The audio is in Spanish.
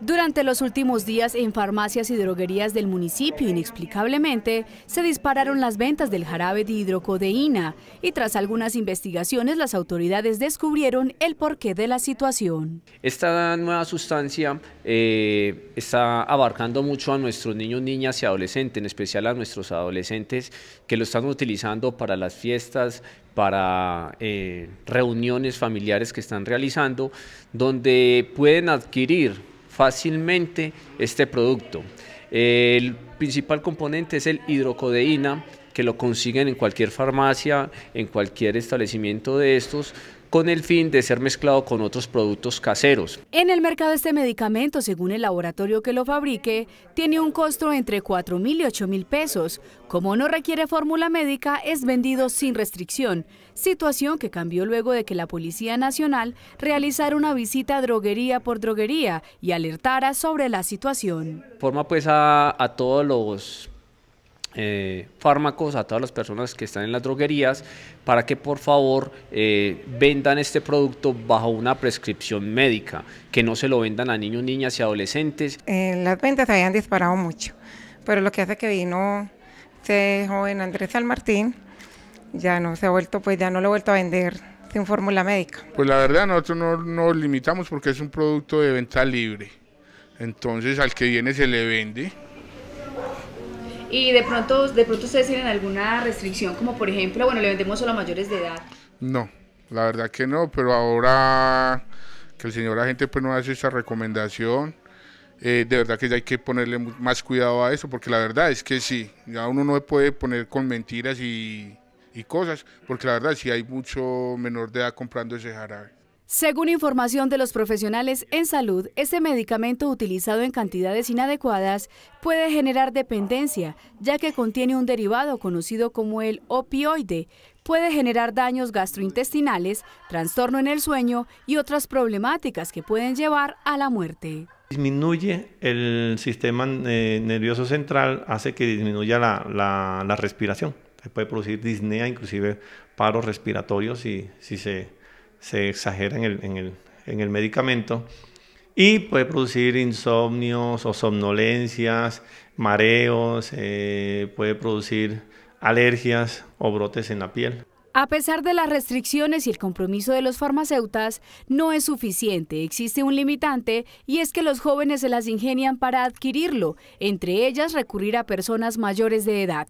Durante los últimos días en farmacias y droguerías del municipio, inexplicablemente, se dispararon las ventas del jarabe de hidrocodeína y tras algunas investigaciones las autoridades descubrieron el porqué de la situación. Esta nueva sustancia eh, está abarcando mucho a nuestros niños, niñas y adolescentes, en especial a nuestros adolescentes que lo están utilizando para las fiestas, para eh, reuniones familiares que están realizando, donde pueden adquirir fácilmente este producto. El principal componente es el hidrocodeína, que lo consiguen en cualquier farmacia, en cualquier establecimiento de estos con el fin de ser mezclado con otros productos caseros. En el mercado este medicamento, según el laboratorio que lo fabrique, tiene un costo entre 4 mil y 8 mil pesos. Como no requiere fórmula médica, es vendido sin restricción, situación que cambió luego de que la Policía Nacional realizara una visita droguería por droguería y alertara sobre la situación. Forma pues a, a todos los eh, fármacos a todas las personas que están en las droguerías para que por favor eh, vendan este producto bajo una prescripción médica, que no se lo vendan a niños, niñas y adolescentes. Eh, las ventas habían disparado mucho, pero lo que hace que vino este joven Andrés Almartín ya no se ha vuelto, pues ya no lo he vuelto a vender sin fórmula médica. Pues la verdad nosotros no nos limitamos porque es un producto de venta libre, entonces al que viene se le vende y de pronto, de pronto ustedes tienen alguna restricción, como por ejemplo, bueno, le vendemos solo a mayores de edad. No, la verdad que no, pero ahora que el señor agente pues no hace esa recomendación, eh, de verdad que ya hay que ponerle más cuidado a eso, porque la verdad es que sí, ya uno no se puede poner con mentiras y cosas, porque la verdad sí hay mucho menor de edad comprando ese jarabe. Según información de los profesionales en salud, este medicamento utilizado en cantidades inadecuadas puede generar dependencia, ya que contiene un derivado conocido como el opioide. Puede generar daños gastrointestinales, trastorno en el sueño y otras problemáticas que pueden llevar a la muerte. Disminuye el sistema eh, nervioso central, hace que disminuya la, respiración. Se puede producir disnea, inclusive paros respiratorios si se se exagera en el, medicamento y puede producir insomnios o somnolencias, mareos, eh, puede producir alergias o brotes en la piel. A pesar de las restricciones y el compromiso de los farmacéutas, no es suficiente. Existe un limitante y es que los jóvenes se las ingenian para adquirirlo, entre ellas recurrir a personas mayores de edad.